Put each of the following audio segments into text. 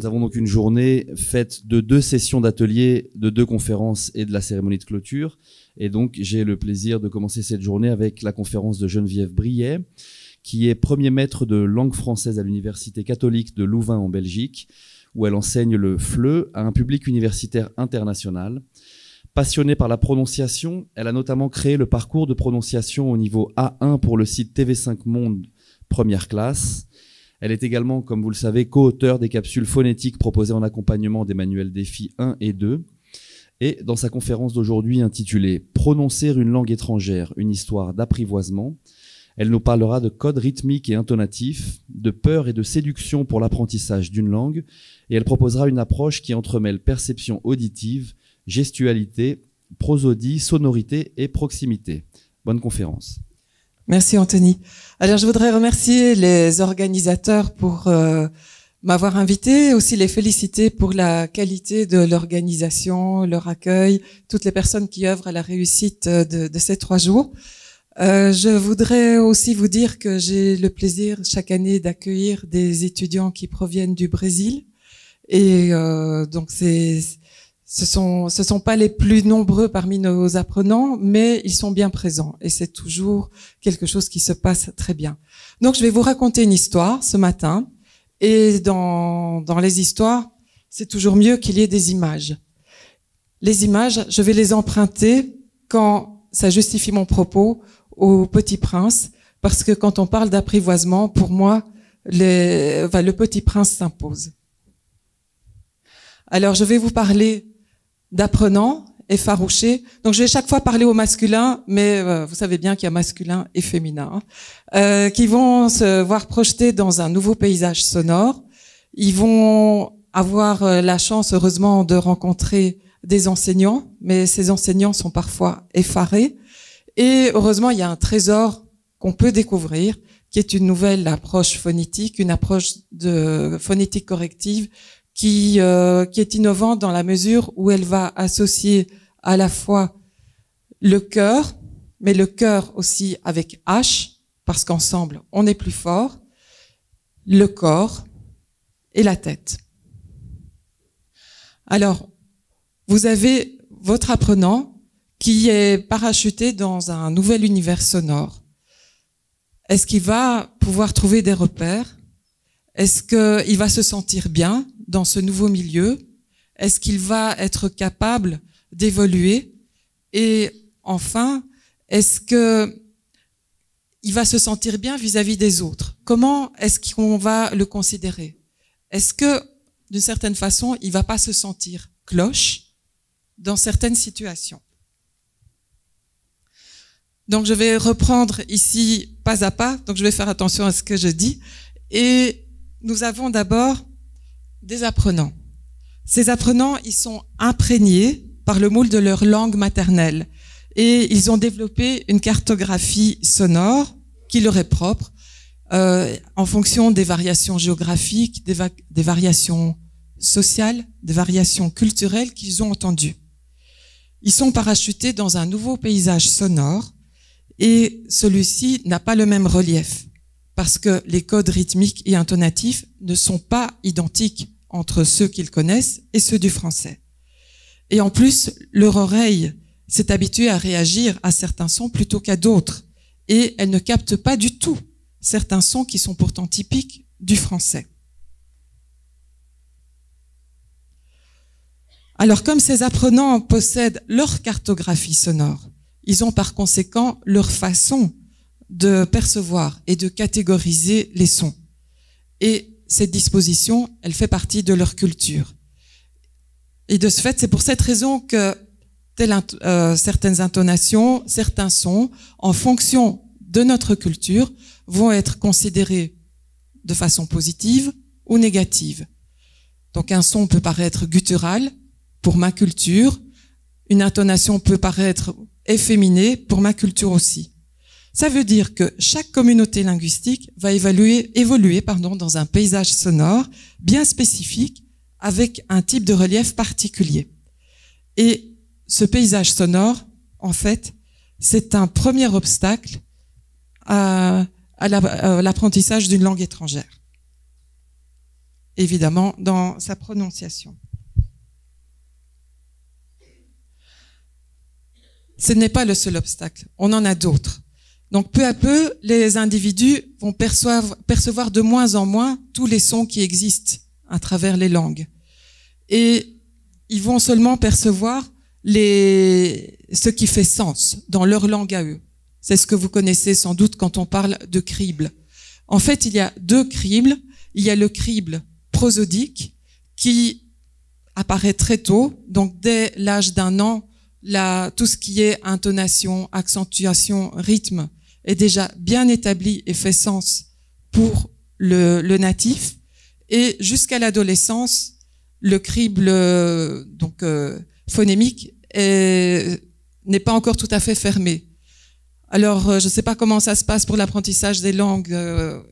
Nous avons donc une journée faite de deux sessions d'ateliers, de deux conférences et de la cérémonie de clôture. Et donc, j'ai le plaisir de commencer cette journée avec la conférence de Geneviève Briet, qui est premier maître de langue française à l'Université catholique de Louvain en Belgique, où elle enseigne le FLE à un public universitaire international. Passionnée par la prononciation, elle a notamment créé le parcours de prononciation au niveau A1 pour le site TV5 Monde première classe elle est également, comme vous le savez, co-auteur des capsules phonétiques proposées en accompagnement des manuels Défi 1 et 2. Et dans sa conférence d'aujourd'hui intitulée Prononcer une langue étrangère, une histoire d'apprivoisement, elle nous parlera de codes rythmiques et intonatifs, de peur et de séduction pour l'apprentissage d'une langue, et elle proposera une approche qui entremêle perception auditive, gestualité, prosodie, sonorité et proximité. Bonne conférence. Merci Anthony. Alors je voudrais remercier les organisateurs pour euh, m'avoir invité, aussi les féliciter pour la qualité de l'organisation, leur accueil, toutes les personnes qui œuvrent à la réussite euh, de, de ces trois jours. Euh, je voudrais aussi vous dire que j'ai le plaisir chaque année d'accueillir des étudiants qui proviennent du Brésil. Et euh, donc c'est ce sont ce sont pas les plus nombreux parmi nos apprenants, mais ils sont bien présents et c'est toujours quelque chose qui se passe très bien. Donc je vais vous raconter une histoire ce matin et dans les histoires, c'est toujours mieux qu'il y ait des images. Les images, je vais les emprunter quand ça justifie mon propos au Petit Prince parce que quand on parle d'apprivoisement, pour moi, le Petit Prince s'impose. Alors, je vais vous parler d'apprenants effarouchés. Donc je vais chaque fois parler au masculin, mais euh, vous savez bien qu'il y a masculin et féminin, hein, euh, qui vont se voir projetés dans un nouveau paysage sonore. Ils vont avoir euh, la chance, heureusement, de rencontrer des enseignants, mais ces enseignants sont parfois effarés. Et heureusement, il y a un trésor qu'on peut découvrir, qui est une nouvelle approche phonétique, une approche de phonétique corrective qui, euh, qui est innovante dans la mesure où elle va associer à la fois le cœur, mais le cœur aussi avec H, parce qu'ensemble, on est plus fort, le corps et la tête. Alors, vous avez votre apprenant qui est parachuté dans un nouvel univers sonore. Est-ce qu'il va pouvoir trouver des repères Est-ce qu'il va se sentir bien dans ce nouveau milieu Est-ce qu'il va être capable d'évoluer Et enfin, est-ce que il va se sentir bien vis-à-vis des autres Comment est-ce qu'on va le considérer Est-ce que, d'une certaine façon, il va pas se sentir cloche dans certaines situations donc je vais reprendre ici pas à pas, donc je vais faire attention à ce que je dis. Et nous avons d'abord des apprenants. Ces apprenants, ils sont imprégnés par le moule de leur langue maternelle et ils ont développé une cartographie sonore qui leur est propre euh, en fonction des variations géographiques, des variations sociales, des variations culturelles qu'ils ont entendues. Ils sont parachutés dans un nouveau paysage sonore et celui-ci n'a pas le même relief parce que les codes rythmiques et intonatifs ne sont pas identiques entre ceux qu'ils connaissent et ceux du français. Et en plus, leur oreille s'est habituée à réagir à certains sons plutôt qu'à d'autres, et elle ne capte pas du tout certains sons qui sont pourtant typiques du français. Alors comme ces apprenants possèdent leur cartographie sonore, ils ont par conséquent leur façon de percevoir et de catégoriser les sons. Et cette disposition, elle fait partie de leur culture. Et de ce fait, c'est pour cette raison que euh, certaines intonations, certains sons, en fonction de notre culture, vont être considérés de façon positive ou négative. Donc un son peut paraître guttural pour ma culture, une intonation peut paraître efféminée pour ma culture aussi. Ça veut dire que chaque communauté linguistique va évoluer pardon, dans un paysage sonore bien spécifique avec un type de relief particulier. Et ce paysage sonore, en fait, c'est un premier obstacle à l'apprentissage d'une langue étrangère. Évidemment, dans sa prononciation. Ce n'est pas le seul obstacle, on en a d'autres. Donc peu à peu, les individus vont percevoir, de moins en moins tous les sons qui existent à travers les langues. Et ils vont seulement percevoir les, ce qui fait sens dans leur langue à eux. C'est ce que vous connaissez sans doute quand on parle de crible. En fait, il y a deux cribles. Il y a le crible prosodique qui apparaît très tôt, donc dès l'âge d'un an, tout ce qui est intonation, accentuation, rythme est déjà bien établi et fait sens pour le, natif. Et jusqu'à l'adolescence, le crible euh, donc euh, phonémique n'est pas encore tout à fait fermé. Alors, euh, je ne sais pas comment ça se passe pour l'apprentissage des langues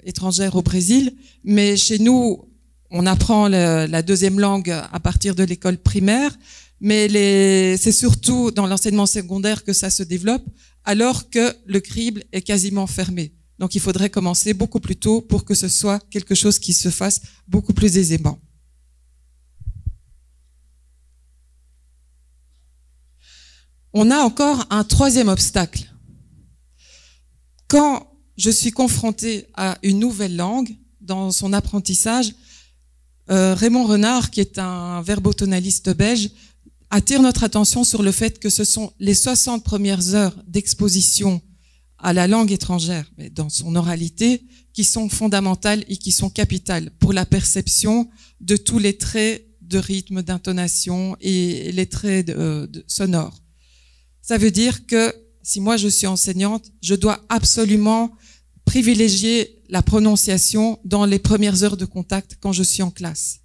étrangères au Brésil, mais chez nous, on apprend la deuxième langue à partir de l'école primaire mais les, c'est surtout dans l'enseignement secondaire que ça se développe, alors que le crible est quasiment fermé. Donc il faudrait commencer beaucoup plus tôt pour que ce soit quelque chose qui se fasse beaucoup plus aisément. On a encore un troisième obstacle. Quand je suis confrontée à une nouvelle langue dans son apprentissage, euh, Raymond Renard, qui est un verbotonaliste belge, attire notre attention sur le fait que ce sont les 60 premières heures d'exposition à la langue étrangère, mais dans son oralité, qui sont fondamentales et qui sont capitales pour la perception de tous les traits de rythme, d'intonation et les traits de, euh, sonores. Ça veut dire que si moi je suis enseignante, je dois absolument privilégier la prononciation dans les premières heures de contact quand je suis en classe.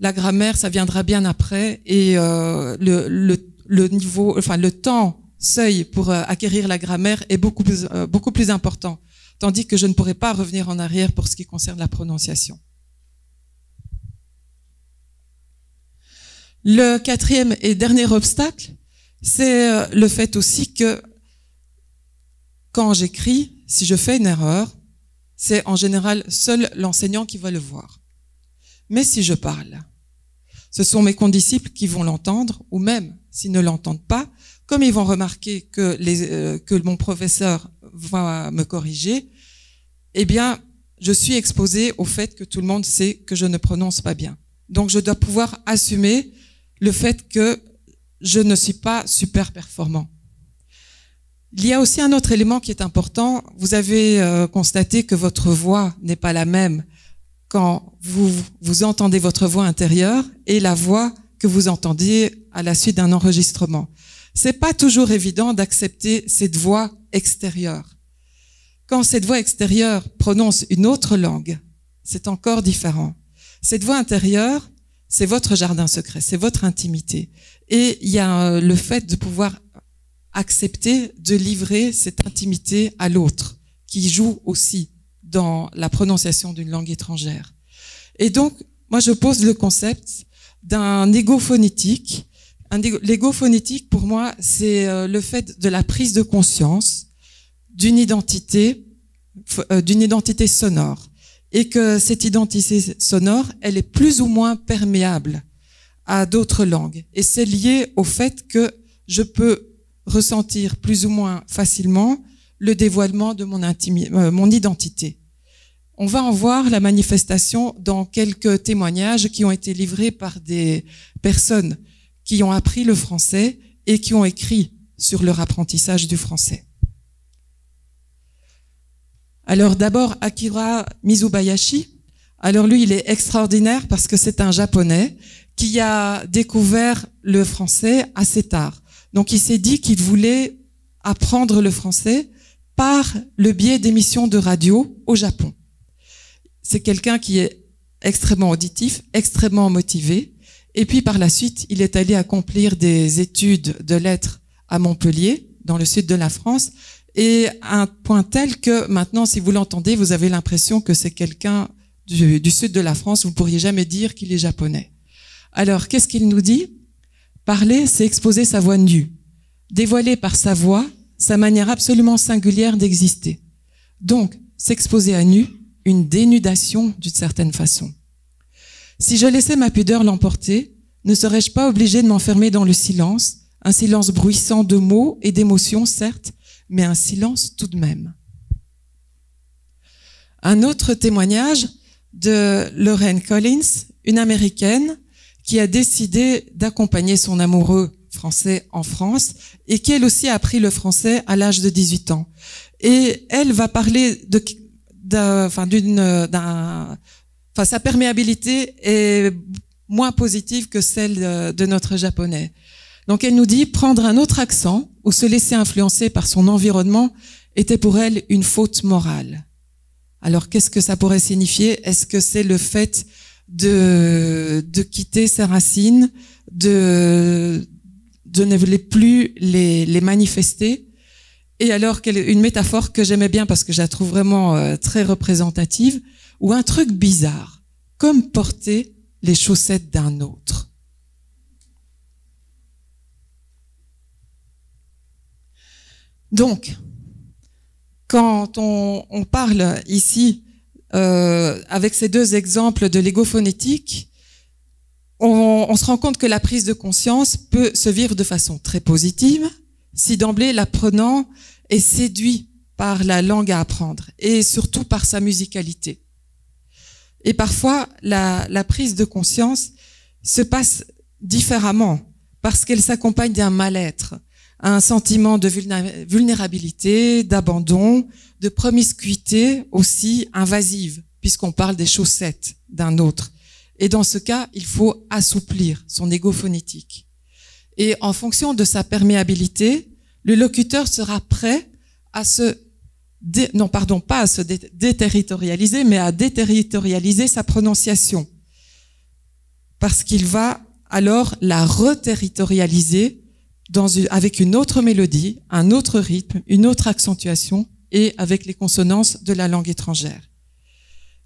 La grammaire, ça viendra bien après. Et euh, le, niveau, enfin le temps seuil pour euh, acquérir la grammaire est beaucoup euh, beaucoup plus important. Tandis que je ne pourrai pas revenir en arrière pour ce qui concerne la prononciation. Le quatrième et dernier obstacle, c'est le fait aussi que quand j'écris, si je fais une erreur, c'est en général seul l'enseignant qui va le voir. Mais si je parle, ce sont mes condisciples qui vont l'entendre, ou même s'ils ne l'entendent pas, comme ils vont remarquer que, les, euh, que mon professeur va me corriger, eh bien, je suis exposée au fait que tout le monde sait que je ne prononce pas bien. Donc, je dois pouvoir assumer le fait que je ne suis pas super performant. Il y a aussi un autre élément qui est important. Vous avez euh, constaté que votre voix n'est pas la même quand vous, vous entendez votre voix intérieure et la voix que vous entendiez à la suite d'un enregistrement. C'est pas toujours évident d'accepter cette voix extérieure. Quand cette voix extérieure prononce une autre langue, c'est encore différent. Cette voix intérieure, c'est votre jardin secret, c'est votre intimité. Et il y a euh, le fait de pouvoir accepter de livrer cette intimité à l'autre, qui joue aussi dans la prononciation d'une langue étrangère. Et donc, moi, je pose le concept d'un égo phonétique. L'égo phonétique, pour moi, c'est euh, le fait de la prise de conscience d'une identité, euh, d'une identité sonore, et que cette identité sonore, elle est plus ou moins perméable à d'autres langues. Et c'est lié au fait que je peux ressentir plus ou moins facilement le dévoilement de mon, intimité, euh, mon identité. On va en voir la manifestation dans quelques témoignages qui ont été livrés par des personnes qui ont appris le français et qui ont écrit sur leur apprentissage du français. Alors d'abord Akira Mizubayashi. Alors lui, il est extraordinaire parce que c'est un japonais qui a découvert le français assez tard. Donc il s'est dit qu'il voulait apprendre le français par le biais d'émissions de radio au Japon c'est quelqu'un qui est extrêmement auditif, extrêmement motivé. Et puis par la suite, il est allé accomplir des études de lettres à Montpellier, dans le sud de la France, et à un point tel que maintenant, si vous l'entendez, vous avez l'impression que c'est quelqu'un du, sud de la France, vous pourriez jamais dire qu'il est japonais. Alors, qu'est-ce qu'il nous dit Parler, c'est exposer sa voix nue, dévoiler par sa voix sa manière absolument singulière d'exister. Donc, s'exposer à nu, une dénudation d'une certaine façon. Si je laissais ma pudeur l'emporter, ne serais-je pas obligée de m'enfermer dans le silence, un silence bruissant de mots et d'émotions, certes, mais un silence tout de même. Un autre témoignage de Lorraine Collins, une Américaine qui a décidé d'accompagner son amoureux français en France et qui elle aussi a appris le français à l'âge de 18 ans. Et elle va parler de, enfin d'une d'un enfin sa perméabilité est moins positive que celle de, notre japonais. Donc elle nous dit prendre un autre accent ou se laisser influencer par son environnement était pour elle une faute morale. Alors qu'est-ce que ça pourrait signifier Est-ce que c'est le fait de quitter ses racines, de de ne plus les manifester et alors, une métaphore que j'aimais bien parce que je la trouve vraiment euh, très représentative, ou un truc bizarre, comme porter les chaussettes d'un autre. Donc, quand on, parle ici euh, avec ces deux exemples de l'égophonétique, phonétique, on se rend compte que la prise de conscience peut se vivre de façon très positive, si d'emblée l'apprenant est séduit par la langue à apprendre et surtout par sa musicalité. Et parfois, la, prise de conscience se passe différemment parce qu'elle s'accompagne d'un mal-être, un sentiment de vulnérabilité, d'abandon, de promiscuité aussi invasive, puisqu'on parle des chaussettes d'un autre. Et dans ce cas, il faut assouplir son égo phonétique. Et en fonction de sa perméabilité, le locuteur sera prêt à se, non pardon, pas à se déterritorialiser, mais à déterritorialiser sa prononciation. Parce qu'il va alors la reterritorialiser dans avec une autre mélodie, un autre rythme, une autre accentuation et avec les consonances de la langue étrangère.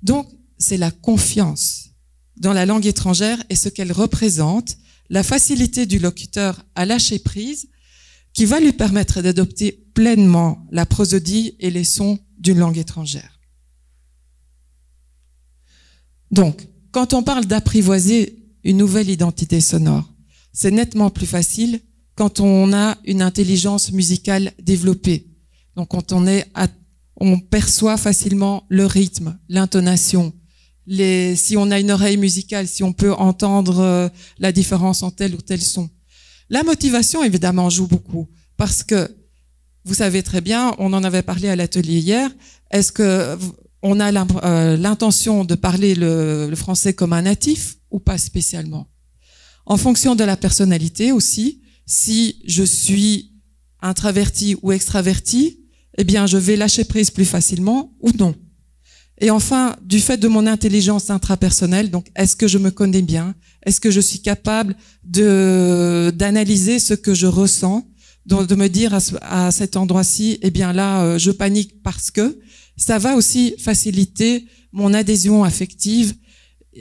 Donc, c'est la confiance dans la langue étrangère et ce qu'elle représente la facilité du locuteur à lâcher prise qui va lui permettre d'adopter pleinement la prosodie et les sons d'une langue étrangère. Donc, quand on parle d'apprivoiser une nouvelle identité sonore, c'est nettement plus facile quand on a une intelligence musicale développée. Donc, quand on est on perçoit facilement le rythme, l'intonation, si on a une oreille musicale, si on peut entendre euh, la différence en tel ou tel son. La motivation, évidemment, joue beaucoup parce que vous savez très bien, on en avait parlé à l'atelier hier. Est-ce que on a euh, l'intention de parler le, français comme un natif ou pas spécialement En fonction de la personnalité aussi. Si je suis intraverti ou extraverti, eh bien, je vais lâcher prise plus facilement ou non. Et enfin, du fait de mon intelligence intrapersonnelle, donc est-ce que je me connais bien Est-ce que je suis capable de d'analyser ce que je ressens donc de me dire à, cet endroit-ci, eh bien là, euh, je panique parce que ça va aussi faciliter mon adhésion affective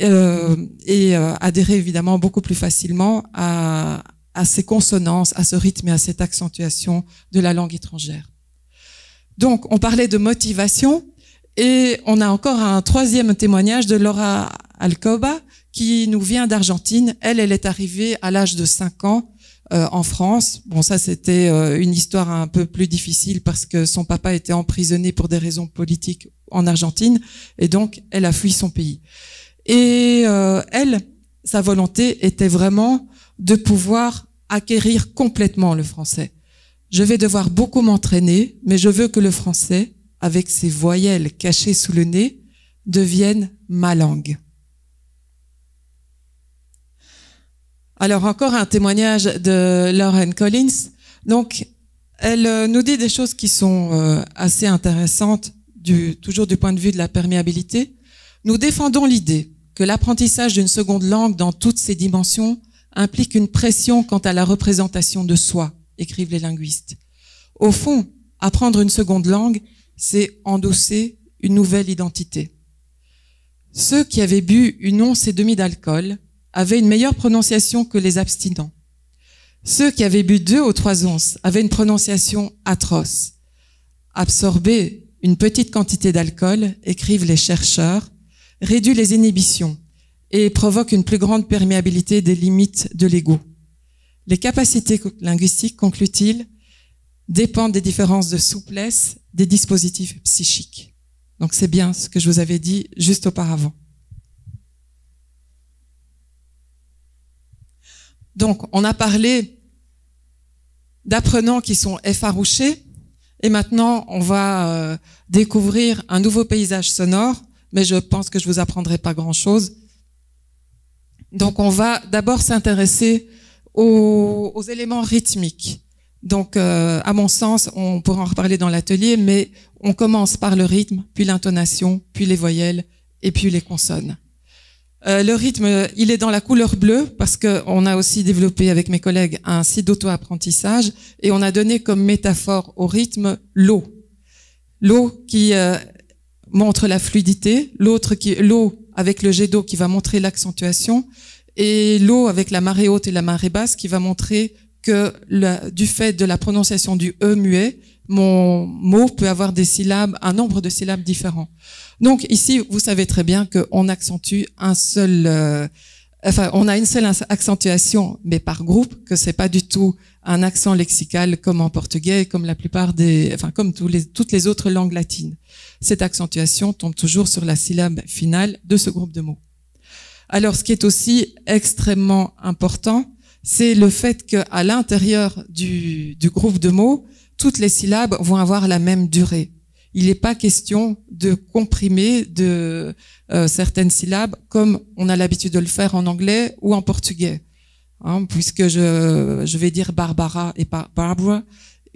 euh, et euh, adhérer évidemment beaucoup plus facilement à, à ces consonances, à ce rythme et à cette accentuation de la langue étrangère. Donc, on parlait de motivation. Et on a encore un troisième témoignage de Laura Alcoba qui nous vient d'Argentine. Elle, elle est arrivée à l'âge de 5 ans euh, en France. Bon, ça c'était euh, une histoire un peu plus difficile parce que son papa était emprisonné pour des raisons politiques en Argentine et donc elle a fui son pays. Et euh, elle, sa volonté était vraiment de pouvoir acquérir complètement le français. Je vais devoir beaucoup m'entraîner, mais je veux que le français avec ses voyelles cachées sous le nez, deviennent ma langue. Alors encore un témoignage de Lauren Collins. Donc, elle euh, nous dit des choses qui sont euh, assez intéressantes, toujours du point de vue de la perméabilité. Nous défendons l'idée que l'apprentissage d'une seconde langue dans toutes ses dimensions implique une pression quant à la représentation de soi, écrivent les linguistes. Au fond, apprendre une seconde langue c'est endosser une nouvelle identité. Ceux qui avaient bu une once et demie d'alcool avaient une meilleure prononciation que les abstinents. Ceux qui avaient bu deux ou trois onces avaient une prononciation atroce. Absorber une petite quantité d'alcool, écrivent les chercheurs, réduit les inhibitions et provoque une plus grande perméabilité des limites de l'ego. Les capacités linguistiques, conclut-il, dépendent des différences de souplesse des dispositifs psychiques. Donc c'est bien ce que je vous avais dit juste auparavant. Donc on a parlé d'apprenants qui sont effarouchés et maintenant on va euh, découvrir un nouveau paysage sonore, mais je pense que je vous apprendrai pas grand-chose. Donc on va d'abord s'intéresser aux, éléments rythmiques. Donc, euh, à mon sens, on pourra en reparler dans l'atelier, mais on commence par le rythme, puis l'intonation, puis les voyelles et puis les consonnes. Euh, le rythme, il est dans la couleur bleue parce qu'on a aussi développé avec mes collègues un site d'auto-apprentissage et on a donné comme métaphore au rythme l'eau. L'eau qui euh, montre la fluidité, l'autre qui l'eau avec le jet d'eau qui va montrer l'accentuation et l'eau avec la marée haute et la marée basse qui va montrer que du fait de la prononciation du E muet, mon mot peut avoir des syllabes, un nombre de syllabes différents. Donc ici, vous savez très bien qu'on accentue un seul, euh, enfin, on a une seule accentuation, mais par groupe, que c'est pas du tout un accent lexical comme en portugais, comme la plupart des, enfin, comme toutes les autres langues latines. Cette accentuation tombe toujours sur la syllabe finale de ce groupe de mots. Alors, ce qui est aussi extrêmement important, c'est le fait qu'à l'intérieur du, groupe de mots, toutes les syllabes vont avoir la même durée. Il n'est pas question de comprimer de euh, certaines syllabes comme on a l'habitude de le faire en anglais ou en portugais, hein, puisque je, je vais dire Barbara et pas Barbara,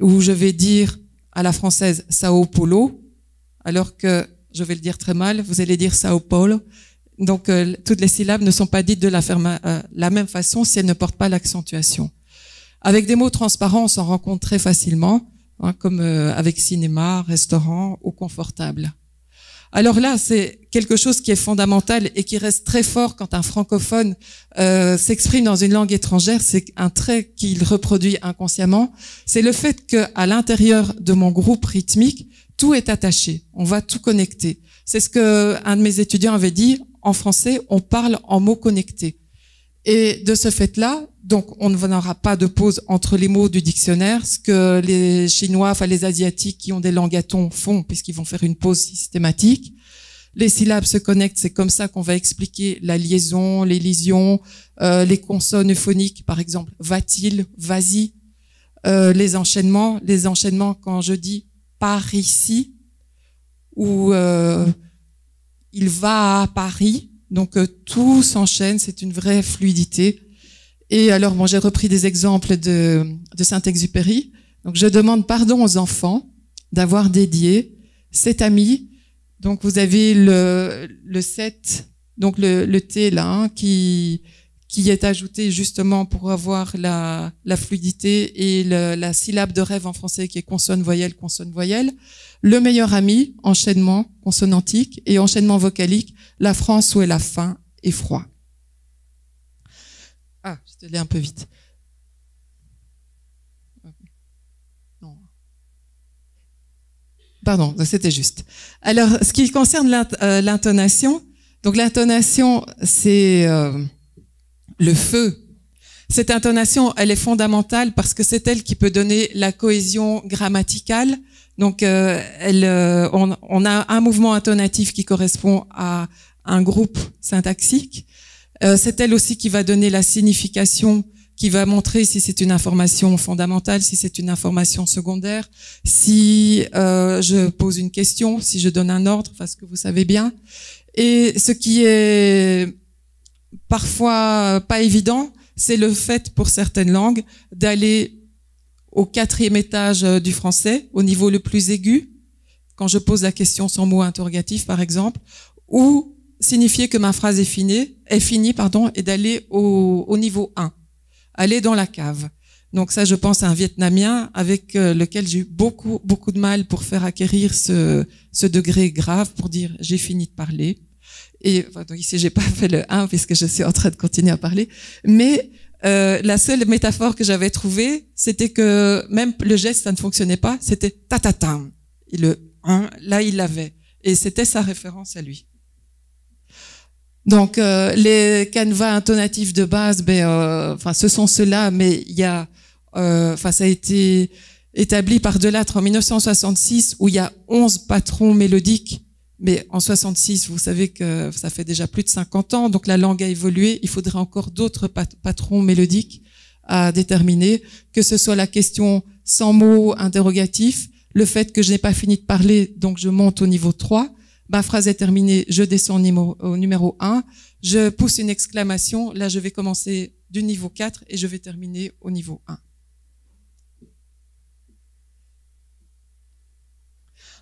ou je vais dire à la française Sao Paulo, alors que je vais le dire très mal, vous allez dire Sao Paulo, donc euh, toutes les syllabes ne sont pas dites de euh, la, même façon si elles ne portent pas l'accentuation. Avec des mots transparents, on s'en rencontre très facilement, hein, comme euh, avec cinéma, restaurant ou confortable. Alors là, c'est quelque chose qui est fondamental et qui reste très fort quand un francophone s'exprime dans une langue étrangère. C'est un trait qu'il reproduit inconsciemment. C'est le fait que, à l'intérieur de mon groupe rythmique, tout est attaché. On va tout connecter. C'est ce que un de mes étudiants avait dit en français, on parle en mots connectés. Et de ce fait-là, donc on ne n'aura pas de pause entre les mots du dictionnaire, ce que les Chinois, enfin les Asiatiques qui ont des langues à ton font, puisqu'ils vont faire une pause systématique. Les syllabes se connectent, c'est comme ça qu'on va expliquer la liaison, les lisions, euh, les consonnes phoniques, par exemple, va-t-il, vas-y, euh, les enchaînements, les enchaînements quand je dis par ici ou euh, il va à Paris, donc euh, tout s'enchaîne, c'est une vraie fluidité. Et alors, bon, j'ai repris des exemples de, de Saint-Exupéry. Donc, je demande pardon aux enfants d'avoir dédié cet ami. Donc, vous avez le, le 7, donc le, le T là, hein, qui, qui est ajouté justement pour avoir la, fluidité et la syllabe de rêve en français qui est consonne voyelle consonne voyelle. Le meilleur ami, enchaînement consonantique et enchaînement vocalique, la France où est la fin et froid. Ah, je te l'ai un peu vite. Pardon, c'était juste. Alors, ce qui concerne euh, l'intonation, donc l'intonation, c'est euh, le feu. Cette intonation, elle est fondamentale parce que c'est elle qui peut donner la cohésion grammaticale. Donc, euh, elle, euh, on, a un mouvement intonatif qui correspond à un groupe syntaxique. Euh, c'est elle aussi qui va donner la signification, qui va montrer si c'est une information fondamentale, si c'est une information secondaire, si je pose une question, si je donne un ordre, parce que vous savez bien. Et ce qui est parfois euh, pas évident, c'est le fait pour certaines langues d'aller au quatrième étage euh, du français, au niveau le plus aigu, quand je pose la question sans mot interrogatif par exemple, ou signifier que ma phrase est finie, est finie pardon, et d'aller au, niveau 1, aller dans la cave. Donc ça, je pense à un Vietnamien avec euh, lequel j'ai eu beaucoup, beaucoup de mal pour faire acquérir ce degré grave pour dire j'ai fini de parler. Et enfin, donc ici, j'ai pas fait le 1 puisque je suis en train de continuer à parler. Mais euh, la seule métaphore que j'avais trouvée, c'était que même le geste, ça ne fonctionnait pas. C'était ta ta ta, Et le 1, là, il l'avait. Et c'était sa référence à lui. Donc euh, les canevas intonatifs de base, ben, euh, enfin, ce sont ceux-là, mais il y a, euh, enfin, ça a été établi par Delattre en 1966 où il y a 11 patrons mélodiques mais en 66, vous savez que ça fait déjà plus de 50 ans, donc la langue a évolué. Il faudrait encore d'autres patrons mélodiques à déterminer, que ce soit la question sans mots interrogatif, le fait que je n'ai pas fini de parler, donc je monte au niveau 3, ma phrase est terminée, je descends au numéro 1, je pousse une exclamation, là je vais commencer du niveau 4 et je vais terminer au niveau 1.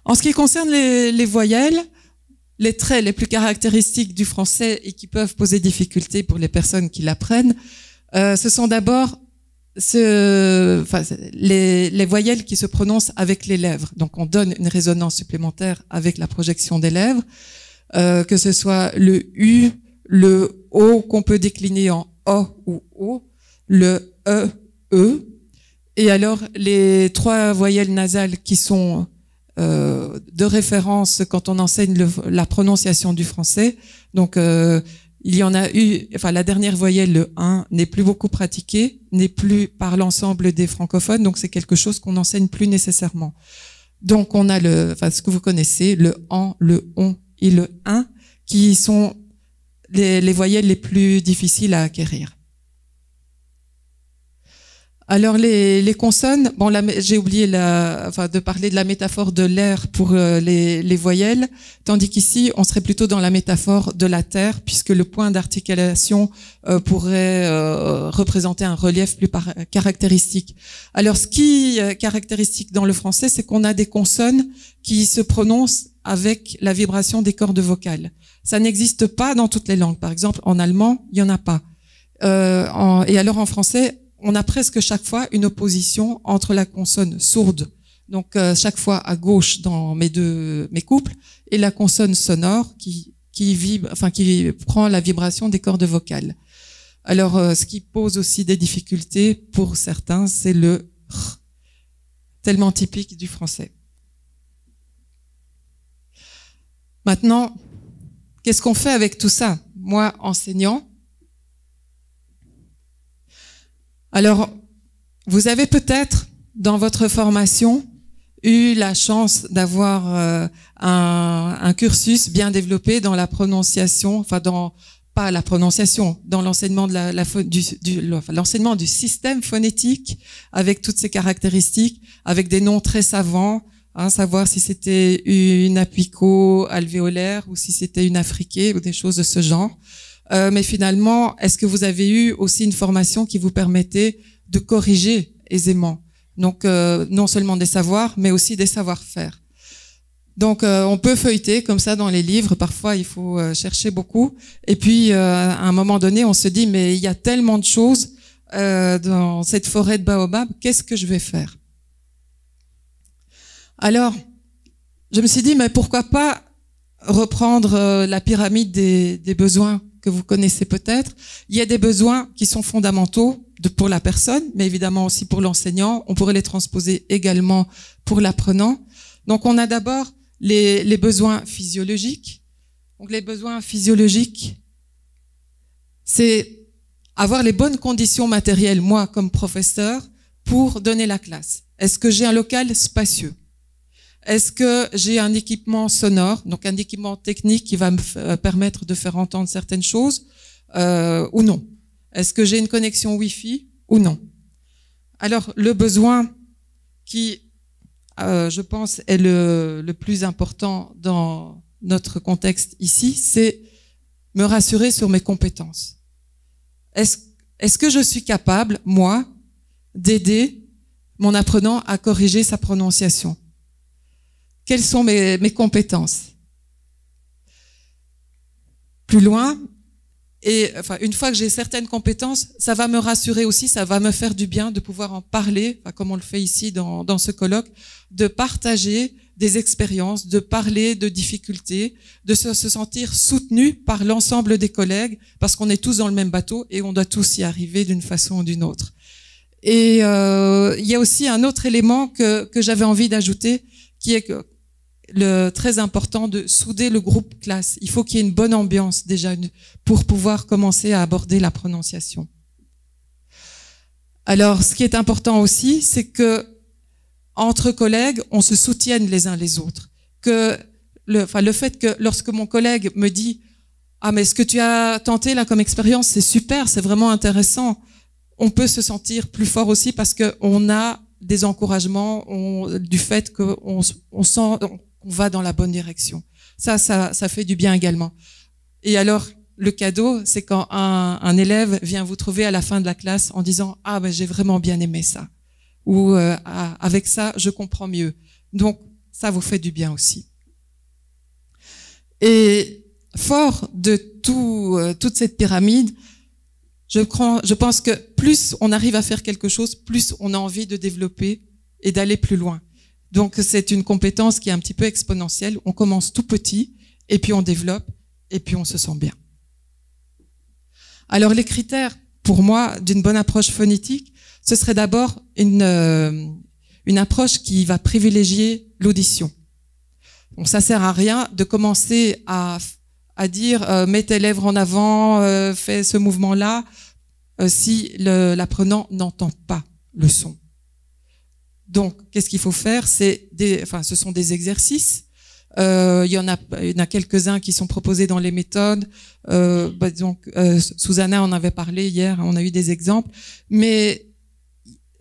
En ce qui concerne les, les voyelles, les traits les plus caractéristiques du français et qui peuvent poser difficulté pour les personnes qui l'apprennent, euh, ce sont d'abord ce, enfin, les, les, voyelles qui se prononcent avec les lèvres. Donc on donne une résonance supplémentaire avec la projection des lèvres, euh, que ce soit le U, le O qu'on peut décliner en O ou O, le E, E, et alors les trois voyelles nasales qui sont euh, de référence quand on enseigne la prononciation du français. Donc, euh, il y en a eu, enfin, la dernière voyelle, le 1, n'est plus beaucoup pratiquée, n'est plus par l'ensemble des francophones, donc c'est quelque chose qu'on enseigne plus nécessairement. Donc, on a le, enfin, ce que vous connaissez, le en, le on et le un, qui sont les voyelles les plus difficiles à acquérir. Alors les, consonnes, bon, j'ai oublié la, de parler de la métaphore de l'air pour euh, les, voyelles, tandis qu'ici on serait plutôt dans la métaphore de la terre, puisque le point d'articulation euh, pourrait euh, représenter un relief plus caractéristique. Alors ce qui est caractéristique dans le français, c'est qu'on a des consonnes qui se prononcent avec la vibration des cordes vocales. Ça n'existe pas dans toutes les langues. Par exemple, en allemand, il y en a pas. et alors en français, on a presque chaque fois une opposition entre la consonne sourde, donc euh, chaque fois à gauche dans mes deux mes couples, et la consonne sonore qui qui vibre, enfin qui prend la vibration des cordes vocales. Alors, euh, ce qui pose aussi des difficultés pour certains, c'est le r, tellement typique du français. Maintenant, qu'est-ce qu'on fait avec tout ça Moi, enseignant, Alors, vous avez peut-être dans votre formation eu la chance d'avoir euh, un, cursus bien développé dans la prononciation, enfin dans pas la prononciation, dans l'enseignement du, l'enseignement du système phonétique avec toutes ses caractéristiques, avec des noms très savants, hein, savoir si c'était une apico alvéolaire ou si c'était une afriquée ou des choses de ce genre. Euh, mais finalement, est-ce que vous avez eu aussi une formation qui vous permettait de corriger aisément Donc, euh, non seulement des savoirs, mais aussi des savoir-faire. Donc, euh, on peut feuilleter comme ça dans les livres. Parfois, il faut chercher beaucoup. Et puis, à un moment donné, on se dit, mais il y a tellement de choses dans cette forêt de baobab. Qu'est-ce que je vais faire Alors, je me suis dit, mais pourquoi pas reprendre la pyramide des, des besoins que vous connaissez peut-être. Il y a des besoins qui sont fondamentaux pour la personne, mais évidemment aussi pour l'enseignant. On pourrait les transposer également pour l'apprenant. Donc on a d'abord les, les besoins physiologiques. Donc les besoins physiologiques, c'est avoir les bonnes conditions matérielles, moi comme professeur, pour donner la classe. Est-ce que j'ai un local spacieux est-ce que j'ai un équipement sonore, donc un équipement technique qui va me euh, permettre de faire entendre certaines choses euh, ou non Est-ce que j'ai une connexion Wi-Fi ou non Alors, le besoin qui, euh, je pense, est le, plus important dans notre contexte ici, c'est me rassurer sur mes compétences. Est-ce que je suis capable, moi, d'aider mon apprenant à corriger sa prononciation quelles sont mes, mes compétences. Plus loin, et enfin, une fois que j'ai certaines compétences, ça va me rassurer aussi, ça va me faire du bien de pouvoir en parler, comme on le fait ici dans, dans ce colloque, de partager des expériences, de parler de difficultés, de se, se sentir soutenu par l'ensemble des collègues, parce qu'on est tous dans le même bateau et on doit tous y arriver d'une façon ou d'une autre. Et euh, il y a aussi un autre élément que, que j'avais envie d'ajouter, qui est que le, très important de souder le groupe classe. Il faut qu'il y ait une bonne ambiance déjà pour pouvoir commencer à aborder la prononciation. Alors, ce qui est important aussi, c'est que entre collègues, on se soutienne les uns les autres. Que le, enfin, le fait que lorsque mon collègue me dit ah mais ce que tu as tenté là comme expérience, c'est super, c'est vraiment intéressant. On peut se sentir plus fort aussi parce que on a des encouragements on, du fait qu'on on sent, on va dans la bonne direction. Ça, ça, ça fait du bien également. Et alors, le cadeau, c'est quand un, élève vient vous trouver à la fin de la classe en disant ah ben j'ai vraiment bien aimé ça ou euh, avec ça je comprends mieux. Donc ça vous fait du bien aussi. Et fort de tout, euh, toute cette pyramide, je, crois, je pense que plus on arrive à faire quelque chose, plus on a envie de développer et d'aller plus loin. Donc c'est une compétence qui est un petit peu exponentielle. On commence tout petit et puis on développe et puis on se sent bien. Alors les critères pour moi d'une bonne approche phonétique, ce serait d'abord une, euh, une approche qui va privilégier l'audition. Donc ça sert à rien de commencer à, à dire euh, mets tes lèvres en avant, euh, fais ce mouvement-là, si l'apprenant n'entend pas le son. Donc, qu'est-ce qu'il faut faire C'est, enfin, ce sont des exercices. Euh, il y en a, a quelques-uns qui sont proposés dans les méthodes. Euh, bah, donc, euh, Susanna en avait parlé hier. Hein, on a eu des exemples, mais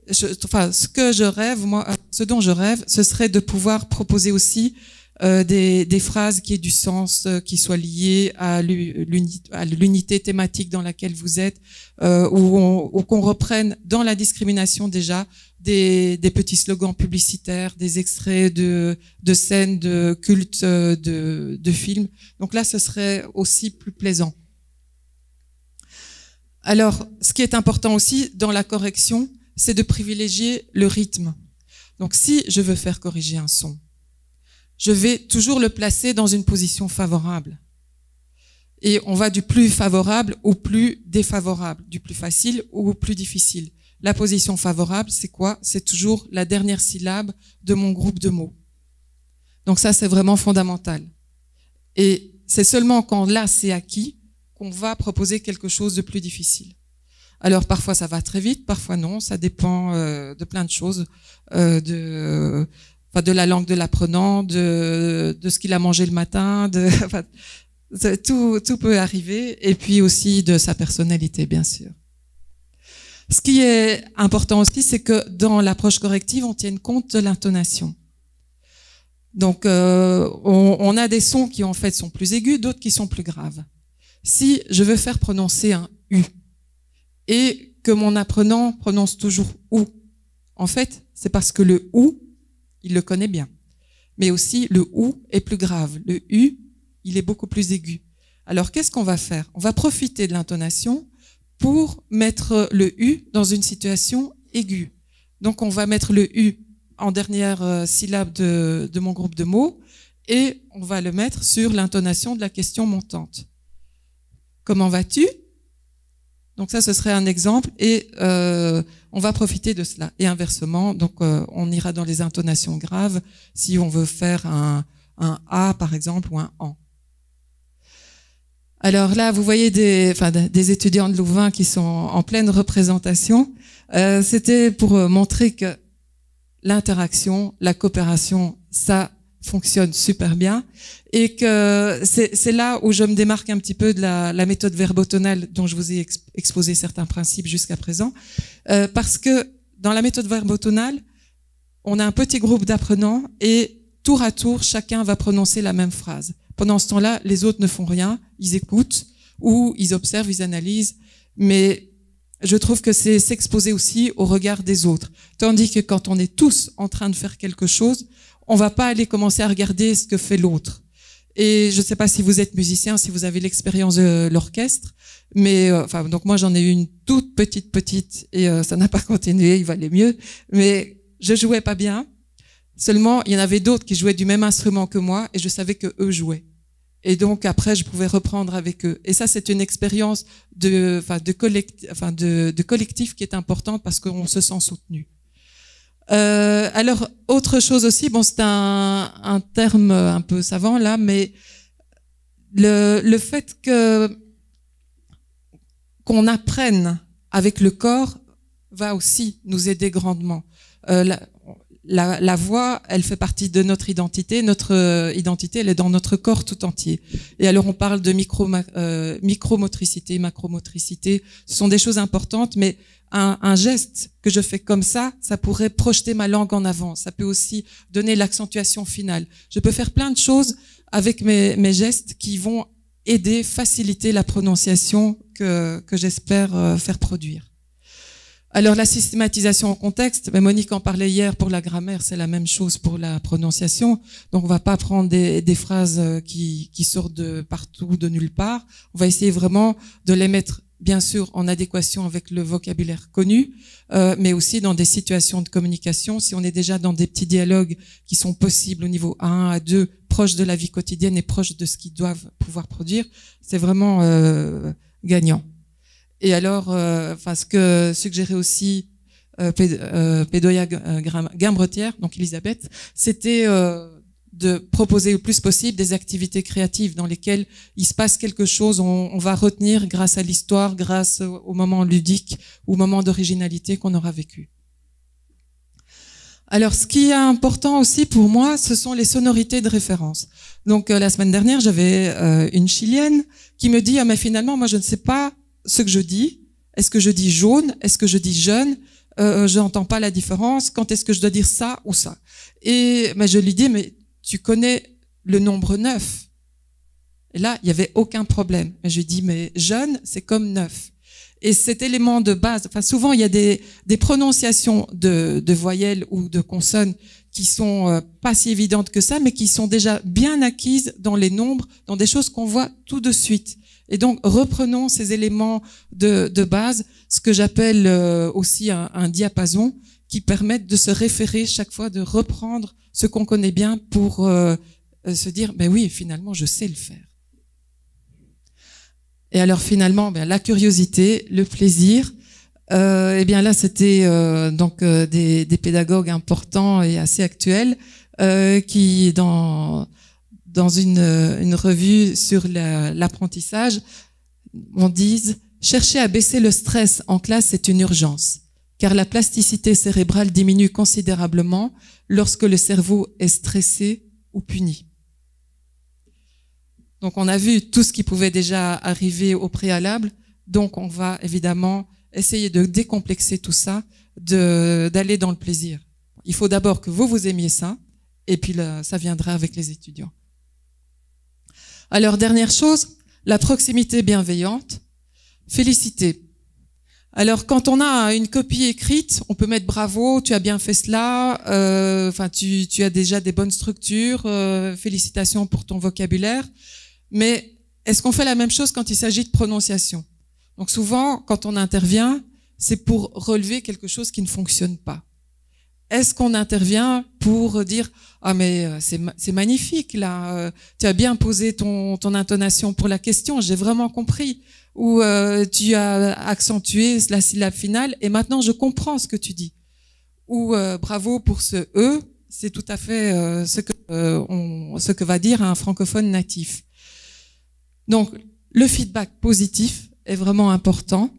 je, enfin, ce que je rêve, moi, euh, ce dont je rêve, ce serait de pouvoir proposer aussi des, phrases qui aient du sens, qui soient liées à l'unité thématique dans laquelle vous êtes, ou qu'on reprenne dans la discrimination déjà des, petits slogans publicitaires, des extraits de, de scènes de cultes euh, de, de films. Donc là, ce serait aussi plus plaisant. Alors, ce qui est important aussi dans la correction, c'est de privilégier le rythme. Donc si je veux faire corriger un son, je vais toujours le placer dans une position favorable. Et on va du plus favorable au plus défavorable, du plus facile au plus difficile. La position favorable, c'est quoi C'est toujours la dernière syllabe de mon groupe de mots. Donc ça, c'est vraiment fondamental. Et c'est seulement quand là, c'est acquis, qu'on va proposer quelque chose de plus difficile. Alors parfois ça va très vite, parfois non, ça dépend euh, de plein de choses, euh, de, la langue de l'apprenant, de, ce qu'il a mangé le matin, de, tout peut arriver, et puis aussi de sa personnalité, bien sûr. Ce qui est important aussi, c'est que dans l'approche corrective, on tienne compte de l'intonation. Donc, euh, on, on, a des sons qui en fait sont plus aigus, d'autres qui sont plus graves. Si je veux faire prononcer un U et que mon apprenant prononce toujours OU, en fait, c'est parce que le OU, il le connaît bien. Mais aussi, le OU est plus grave. Le U, il est beaucoup plus aigu. Alors, qu'est-ce qu'on va faire On va profiter de l'intonation pour mettre le U dans une situation aiguë. Donc on va mettre le U en dernière euh, syllabe de, mon groupe de mots et on va le mettre sur l'intonation de la question montante. Comment vas-tu Donc ça, ce serait un exemple et euh, on va profiter de cela. Et inversement, donc euh, on ira dans les intonations graves si on veut faire un, A par exemple ou un AN. Alors là, vous voyez des, étudiants de Louvain qui sont en pleine représentation. Euh, c'était pour euh, montrer que l'interaction, la coopération, ça fonctionne super bien et que c'est là où je me démarque un petit peu de la, la méthode verbotonale dont je vous ai exposé certains principes jusqu'à présent, euh, parce que dans la méthode verbotonale, on a un petit groupe d'apprenants et tour à tour, chacun va prononcer la même phrase. Pendant ce temps-là, les autres ne font rien, ils écoutent ou ils observent, ils analysent, mais je trouve que c'est s'exposer aussi au regard des autres. Tandis que quand on est tous en train de faire quelque chose, on va pas aller commencer à regarder ce que fait l'autre. Et je ne sais pas si vous êtes musicien, si vous avez l'expérience de l'orchestre, mais euh, enfin donc moi j'en ai eu une toute petite petite et euh, ça n'a pas continué, il valait mieux, mais je jouais pas bien Seulement, il y en avait d'autres qui jouaient du même instrument que moi et je savais que eux jouaient. Et donc après, je pouvais reprendre avec eux. Et ça, c'est une expérience de, de, collectif, enfin, de, collectif qui est importante parce qu'on se sent soutenu. Euh, alors, autre chose aussi, bon, c'est un, terme un peu savant là, mais le, fait que qu'on apprenne avec le corps va aussi nous aider grandement. Euh, la, la, voix, elle fait partie de notre identité. Notre euh, identité, elle est dans notre corps tout entier. Et alors, on parle de micro, euh, micromotricité, macromotricité. Ce sont des choses importantes, mais un, geste que je fais comme ça, ça pourrait projeter ma langue en avant. Ça peut aussi donner l'accentuation finale. Je peux faire plein de choses avec mes, gestes qui vont aider, faciliter la prononciation que j'espère euh, faire produire. Alors la systématisation en contexte, mais ben, Monique en parlait hier pour la grammaire, c'est la même chose pour la prononciation. Donc on va pas prendre des, phrases euh, qui, sortent de partout, de nulle part. On va essayer vraiment de les mettre, bien sûr, en adéquation avec le vocabulaire connu, euh, mais aussi dans des situations de communication. Si on est déjà dans des petits dialogues qui sont possibles au niveau A1, à 2 proches de la vie quotidienne et proches de ce qu'ils doivent pouvoir produire, c'est vraiment euh, gagnant. Et alors, euh, enfin, ce que suggérait aussi euh, euh, Pédoya Gambretière, donc Elisabeth, c'était de proposer le plus possible des activités créatives dans lesquelles il se passe quelque chose, on, va retenir grâce à l'histoire, grâce au moment ludique, au moment d'originalité qu'on aura vécu. Alors, ce qui est important aussi pour moi, ce sont les sonorités de référence. Donc, la semaine dernière, j'avais une chilienne qui me dit, ah, mais finalement, moi, je ne sais pas ce que je dis. Est-ce que je dis jaune Est-ce que je dis jeune euh, Je n'entends pas la différence. Quand est-ce que je dois dire ça ou ça Et je lui dis, mais tu connais le nombre neuf. Et là, il n'y avait aucun problème. Mais je lui dis, mais jeune, c'est comme neuf. Et cet élément de base, enfin souvent il y a des, prononciations de, de voyelles ou de consonnes qui sont euh, pas si évidentes que ça, mais qui sont déjà bien acquises dans les nombres, dans des choses qu'on voit tout de suite. Et donc, reprenons ces éléments de, de base, ce que j'appelle euh, aussi un, un, diapason, qui permettent de se référer chaque fois, de reprendre ce qu'on connaît bien pour euh, euh, se dire, ben oui, finalement, je sais le faire. Et alors finalement, ben, la curiosité, le plaisir. Euh, et eh bien là, c'était donc des, des, pédagogues importants et assez actuels qui, dans dans euh, une, revue sur l'apprentissage, on dise chercher à baisser le stress en classe est une urgence, car la plasticité cérébrale diminue considérablement lorsque le cerveau est stressé ou puni. Donc on a vu tout ce qui pouvait déjà arriver au préalable, donc on va évidemment essayer de décomplexer tout ça, d'aller dans le plaisir. Il faut d'abord que vous vous aimiez ça, et puis ça viendra avec les étudiants. Alors, dernière chose, la proximité bienveillante. Féliciter. Alors, quand on a une copie écrite, on peut mettre bravo, tu as bien fait cela, euh, enfin, tu, tu, as déjà des bonnes structures, euh, félicitations pour ton vocabulaire. Mais est-ce qu'on fait la même chose quand il s'agit de prononciation Donc souvent, quand on intervient, c'est pour relever quelque chose qui ne fonctionne pas est-ce qu'on intervient pour dire ah mais euh, c'est magnifique là, euh, tu as bien posé ton, ton intonation pour la question, j'ai vraiment compris, ou euh, tu as accentué la syllabe finale et maintenant je comprends ce que tu dis, ou bravo pour ce e, c'est tout à fait ce que ce que va dire un francophone natif. Donc le feedback positif est vraiment important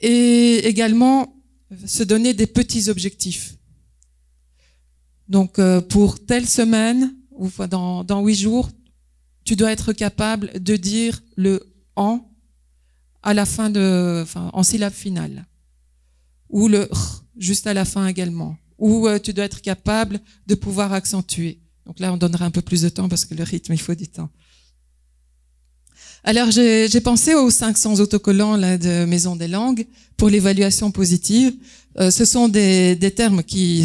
et également se donner des petits objectifs donc euh, pour telle semaine ou dans, dans huit jours, tu dois être capable de dire le en à la fin de, enfin, en syllabe finale, ou le r juste à la fin également, ou euh, tu dois être capable de pouvoir accentuer. Donc là, on donnera un peu plus de temps parce que le rythme, il faut du temps. Alors j'ai pensé aux 500 autocollants là, de Maison des Langues pour l'évaluation positive. Euh, ce sont des, des termes qui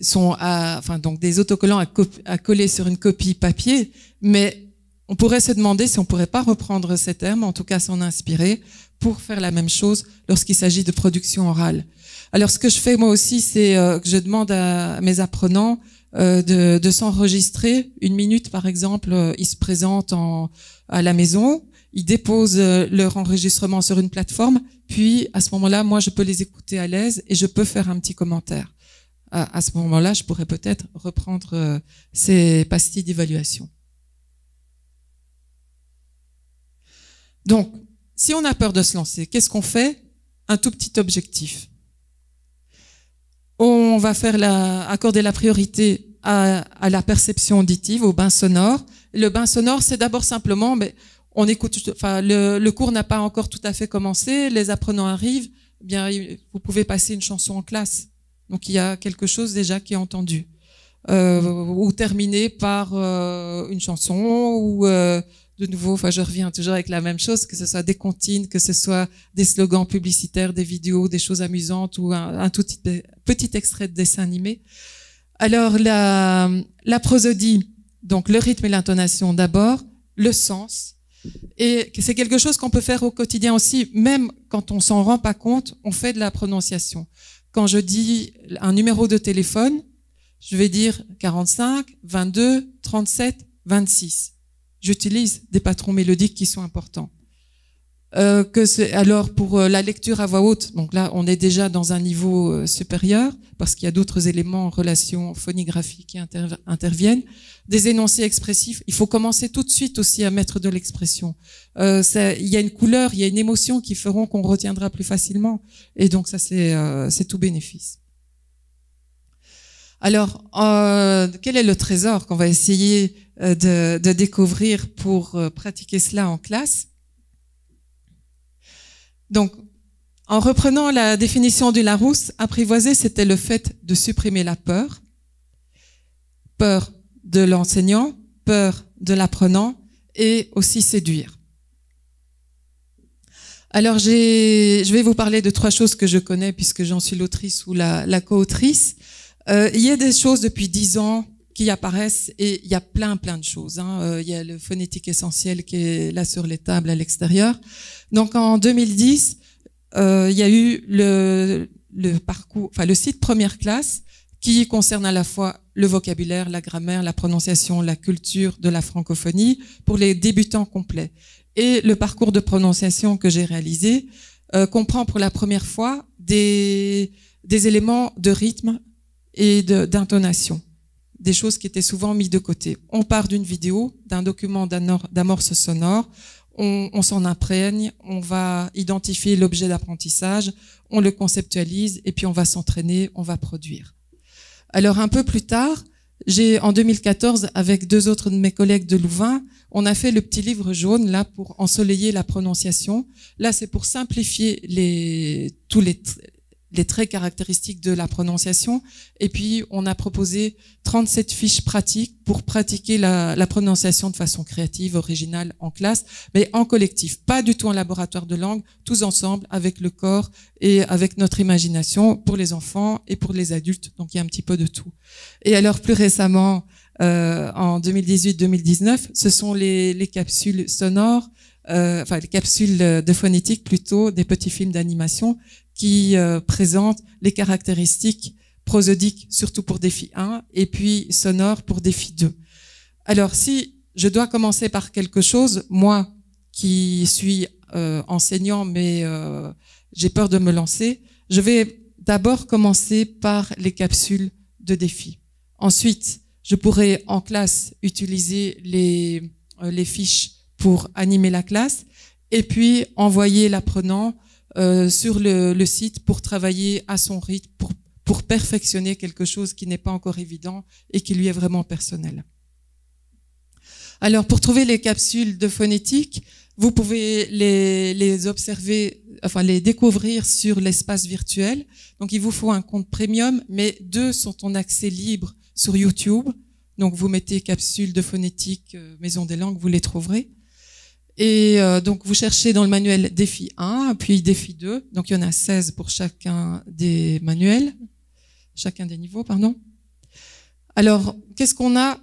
sont enfin donc des autocollants à, coller sur une copie papier, mais on pourrait se demander si on pourrait pas reprendre ces termes, en tout cas s'en inspirer, pour faire la même chose lorsqu'il s'agit de production orale. Alors ce que je fais moi aussi, c'est euh, que je demande à mes apprenants euh, de, s'enregistrer une minute par exemple. Euh, ils se présentent à la maison, ils déposent leur enregistrement sur une plateforme, puis à ce moment-là, moi je peux les écouter à l'aise et je peux faire un petit commentaire à ce moment-là, je pourrais peut-être reprendre euh, ces pastilles d'évaluation. Donc, si on a peur de se lancer, qu'est-ce qu'on fait Un tout petit objectif. On va faire la, accorder la priorité à, la perception auditive, au bain sonore. Le bain sonore, c'est d'abord simplement, mais ben, on écoute. Enfin, le, le cours n'a pas encore tout à fait commencé, les apprenants arrivent. bien, vous pouvez passer une chanson en classe donc il y a quelque chose déjà qui est entendu. Euh, ou terminé par euh, une chanson, ou euh, de nouveau, enfin je reviens toujours avec la même chose, que ce soit des comptines, que ce soit des slogans publicitaires, des vidéos, des choses amusantes, ou un, tout petit, petit, extrait de dessin animé. Alors la, la prosodie, donc le rythme et l'intonation d'abord, le sens, et c'est quelque chose qu'on peut faire au quotidien aussi, même quand on s'en rend pas compte, on fait de la prononciation. Quand je dis un numéro de téléphone, je vais dire 45, 22, 37, 26. J'utilise des patrons mélodiques qui sont importants. Euh, que c'est alors pour euh, la lecture à voix haute. Donc là, on est déjà dans un niveau euh, supérieur parce qu'il y a d'autres éléments en relation phonographique qui interviennent. Des énoncés expressifs. Il faut commencer tout de suite aussi à mettre de l'expression. il y a une couleur, il y a une émotion qui feront qu'on retiendra plus facilement. Et donc ça, c'est tout bénéfice. Alors, quel est le trésor qu'on va essayer de, de, découvrir pour pratiquer cela en classe donc, en reprenant la définition du Larousse, apprivoiser, c'était le fait de supprimer la peur, peur de l'enseignant, peur de l'apprenant et aussi séduire. Alors, je vais vous parler de trois choses que je connais puisque j'en suis l'autrice ou la, la co-autrice. Euh, il y a des choses depuis dix ans qui apparaissent et il y a plein plein de choses. Hein. Euh, il y a le phonétique essentiel qui est là sur les tables à l'extérieur. Donc en 2010, euh, il y a eu le, le parcours, enfin le site première classe qui concerne à la fois le vocabulaire, la grammaire, la prononciation, la culture de la francophonie pour les débutants complets. Et le parcours de prononciation que j'ai réalisé euh, comprend pour la première fois des, des éléments de rythme et d'intonation des choses qui étaient souvent mises de côté. On part d'une vidéo, d'un document d'amorce sonore, on, s'en imprègne, on va identifier l'objet d'apprentissage, on le conceptualise et puis on va s'entraîner, on va produire. Alors un peu plus tard, j'ai en 2014 avec deux autres de mes collègues de Louvain, on a fait le petit livre jaune là pour ensoleiller la prononciation. Là, c'est pour simplifier les tous les les traits caractéristiques de la prononciation. Et puis, on a proposé 37 fiches pratiques pour pratiquer la, prononciation de façon créative, originale, en classe, mais en collectif, pas du tout en laboratoire de langue, tous ensemble, avec le corps et avec notre imagination, pour les enfants et pour les adultes. Donc, il y a un petit peu de tout. Et alors, plus récemment, euh, en 2018-2019, ce sont les, capsules sonores, euh, enfin les capsules euh, de phonétique plutôt, des petits films d'animation qui euh, présente les caractéristiques prosodiques, surtout pour défi 1, et puis sonore pour défi 2. Alors, si je dois commencer par quelque chose, moi qui suis euh, enseignant, mais euh, j'ai peur de me lancer, je vais d'abord commencer par les capsules de défi. Ensuite, je pourrais en classe utiliser les, les fiches pour animer la classe et puis envoyer l'apprenant euh, sur le, le, site pour travailler à son rythme, pour, pour perfectionner quelque chose qui n'est pas encore évident et qui lui est vraiment personnel. Alors, pour trouver les capsules de phonétique, vous pouvez les, les observer, enfin les découvrir sur l'espace virtuel. Donc, il vous faut un compte premium, mais deux sont en accès libre sur YouTube. Donc, vous mettez capsules de phonétique euh, Maison des langues, vous les trouverez. Et euh, donc, vous cherchez dans le manuel défi 1, puis défi 2. Donc, il y en a 16 pour chacun des manuels, chacun des niveaux, pardon. Alors, qu'est-ce qu'on a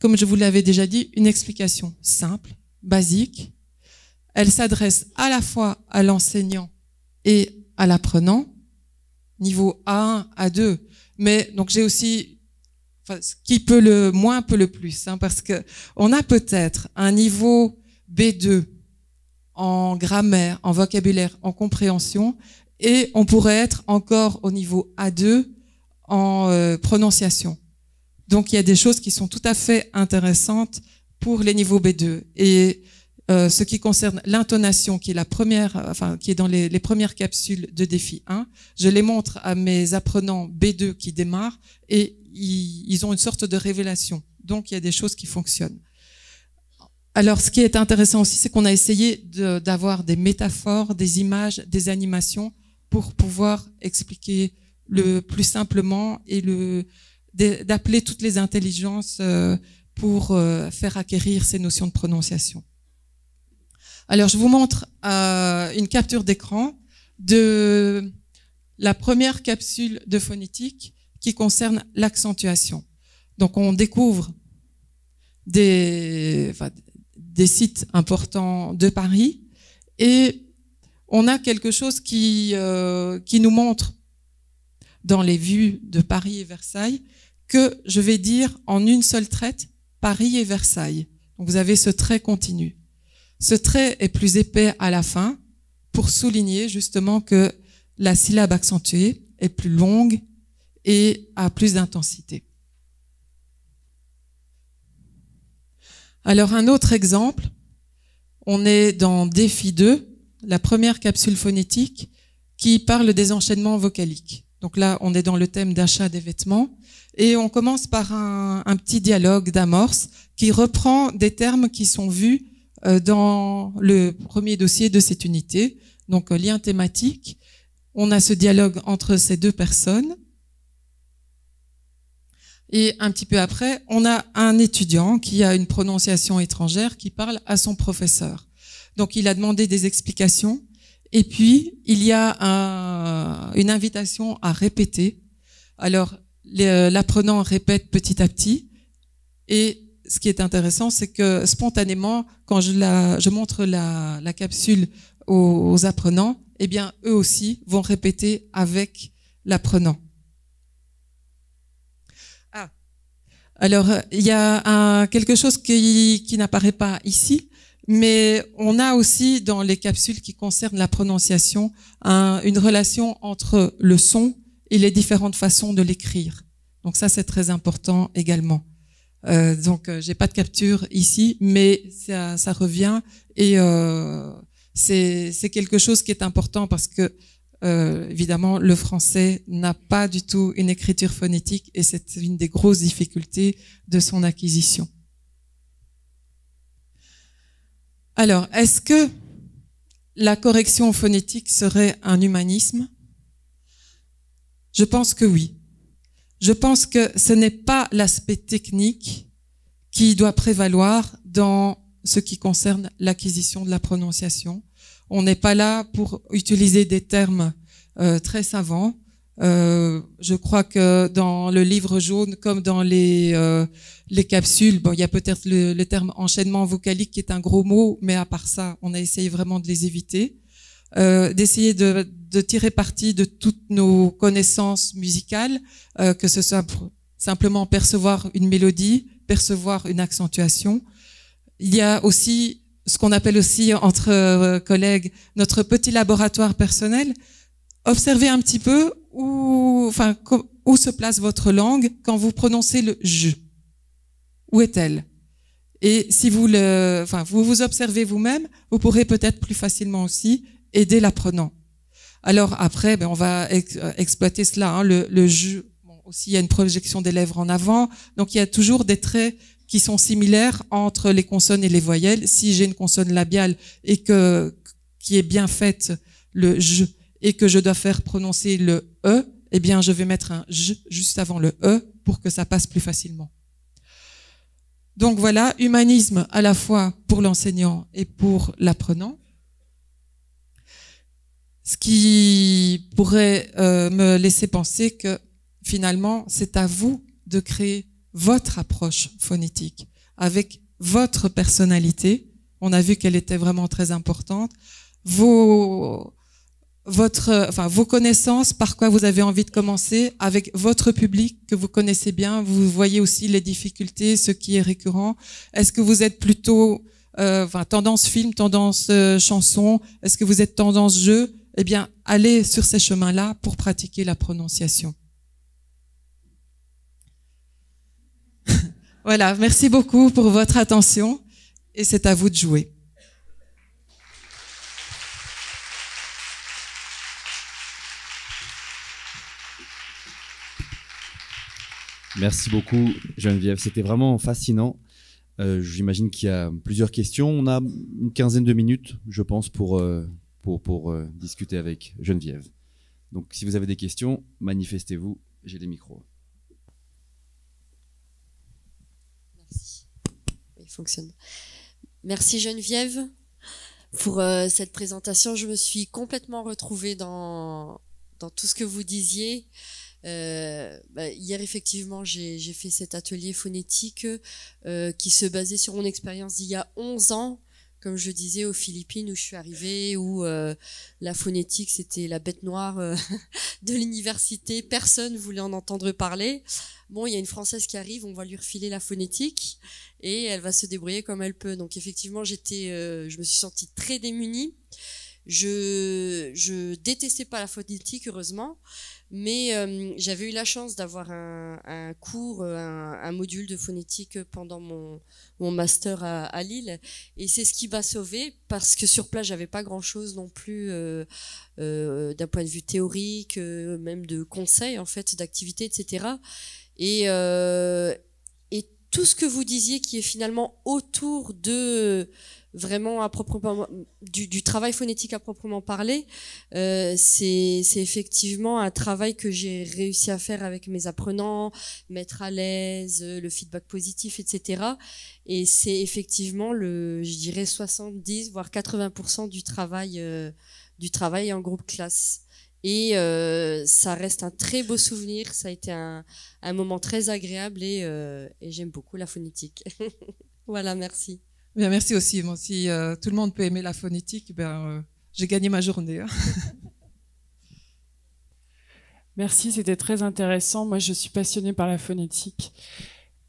Comme je vous l'avais déjà dit, une explication simple, basique. Elle s'adresse à la fois à l'enseignant et à l'apprenant, niveau A1, A2. Mais donc, j'ai aussi Enfin, qui peut le moins peut le plus, hein, parce que on a peut-être un niveau B2 en grammaire, en vocabulaire, en compréhension, et on pourrait être encore au niveau A2 en euh, prononciation. Donc il y a des choses qui sont tout à fait intéressantes pour les niveaux B2. Et euh, ce qui concerne l'intonation, qui est la première, enfin qui est dans les, premières capsules de défi 1, je les montre à mes apprenants B2 qui démarrent et ils ont une sorte de révélation. Donc il y a des choses qui fonctionnent. Alors, ce qui est intéressant aussi, c'est qu'on a essayé d'avoir des métaphores, des images, des animations pour pouvoir expliquer le plus simplement et d'appeler toutes les intelligences euh, pour euh, faire acquérir ces notions de prononciation. Alors, je vous montre euh, une capture d'écran de la première capsule de phonétique qui concerne l'accentuation. Donc, on découvre des, des sites importants de Paris. Et on a quelque chose qui, euh, qui nous montre dans les vues de Paris et Versailles que je vais dire en une seule traite Paris et Versailles. Donc vous avez ce trait continu. Ce trait est plus épais à la fin pour souligner justement que la syllabe accentuée est plus longue et a plus d'intensité. Alors un autre exemple, on est dans défi 2, la première capsule phonétique qui parle des enchaînements vocaliques. Donc là, on est dans le thème d'achat des vêtements et on commence par un, un petit dialogue d'amorce qui reprend des termes qui sont vus euh, dans le premier dossier de cette unité, donc euh, lien thématique. On a ce dialogue entre ces deux personnes et un petit peu après, on a un étudiant qui a une prononciation étrangère qui parle à son professeur. Donc il a demandé des explications. Et puis, il y a une invitation à répéter. Alors, euh, l'apprenant répète petit à petit. Et ce qui est intéressant, c'est que spontanément, quand je, montre la, capsule aux apprenants, eh bien, eux aussi vont répéter avec l'apprenant. Alors, euh, il y a un, quelque chose qui, qui n'apparaît pas ici, mais on a aussi dans les capsules qui concernent la prononciation une relation entre le son et les différentes façons de l'écrire. Donc ça, c'est très important également. Euh, donc, euh, j'ai pas de capture ici, mais ça, ça revient et euh, c'est quelque chose qui est important parce que euh, évidemment, le français n'a pas du tout une écriture phonétique et c'est une des grosses difficultés de son acquisition. Alors, est-ce que la correction phonétique serait un humanisme Je pense que oui. Je pense que ce n'est pas l'aspect technique qui doit prévaloir dans ce qui concerne l'acquisition de la prononciation on n'est pas là pour utiliser des termes euh, très savants. Euh, je crois que dans le livre jaune, comme dans les, euh, capsules, bon, il y a peut-être le, terme enchaînement vocalique qui est un gros mot, mais à part ça, on a essayé vraiment de les éviter, d'essayer de, tirer parti de toutes nos connaissances musicales, que ce soit simplement percevoir une mélodie, percevoir une accentuation. Il y a aussi ce qu'on appelle aussi entre euh, collègues notre petit laboratoire personnel, observez un petit peu où, se place votre langue quand vous prononcez le je. Où est-elle Et si vous vous observez vous-même, vous pourrez peut-être plus facilement aussi aider l'apprenant. Alors après, ben, on va euh, exploiter cela, hein. le, le aussi, il y a une projection des lèvres en avant, donc il y a toujours des traits qui sont similaires entre les consonnes et les voyelles. Si j'ai une consonne labiale et que qui est bien faite le J, et que je dois faire prononcer le e, eh bien je vais mettre un j juste avant le e pour que ça passe plus facilement. Donc voilà, humanisme à la fois pour l'enseignant et pour l'apprenant. Ce qui pourrait euh, me laisser penser que finalement, c'est à vous de créer votre approche phonétique, avec votre personnalité. On a vu qu'elle était vraiment très importante. Vos, votre, enfin, vos connaissances, par quoi vous avez envie de commencer, avec votre public que vous connaissez bien, vous voyez aussi les difficultés, ce qui est récurrent. Est-ce que vous êtes plutôt euh, tendance film, tendance euh, chanson Est-ce que vous êtes tendance jeu Eh bien, allez sur ces chemins-là pour pratiquer la prononciation. Voilà, merci beaucoup pour votre attention et c'est à vous de jouer. Merci beaucoup Geneviève, c'était vraiment fascinant. Euh, j'imagine qu'il y a plusieurs questions. On a une quinzaine de minutes, je pense, pour, euh, pour, euh, discuter avec Geneviève. Donc si vous avez des questions, manifestez-vous, j'ai les micros. fonctionne. Merci Geneviève pour euh, cette présentation. Je me suis complètement retrouvée dans, dans tout ce que vous disiez. Euh, bah, hier, effectivement, j'ai fait cet atelier phonétique euh, qui se basait sur mon expérience d'il y a 11 ans, comme je disais, aux Philippines où je suis arrivée, où la phonétique, c'était la bête noire de l'université. Personne voulait en entendre parler. Bon, il y a une Française qui arrive, on va lui refiler la phonétique et elle va se débrouiller comme elle peut. Donc effectivement, j'étais, euh, je me suis sentie très démunie. Je, je détestais pas la phonétique, heureusement, mais euh, j'avais eu la chance d'avoir un, cours, euh, un, module de phonétique pendant mon, mon master à, Lille, et c'est ce qui m'a sauvée parce que sur place j'avais pas grand chose non plus d'un point de vue théorique, même de conseils en fait, d'activités, etc. Et tout ce que vous disiez qui est finalement autour de euh, vraiment à proprement du, du travail phonétique à proprement parler, euh, c'est effectivement un travail que j'ai réussi à faire avec mes apprenants, mettre à l'aise, euh, le feedback positif, etc. Et c'est effectivement le, je dirais 70 voire 80% du travail du travail en groupe classe. Et euh, ça reste un très beau souvenir, ça a été un, moment très agréable euh, et, j'aime beaucoup la phonétique. voilà, merci. Bien, merci aussi. si euh, tout le monde peut aimer la phonétique, ben, j'ai gagné ma journée. Hein. merci, c'était très intéressant. Moi, je suis passionnée par la phonétique.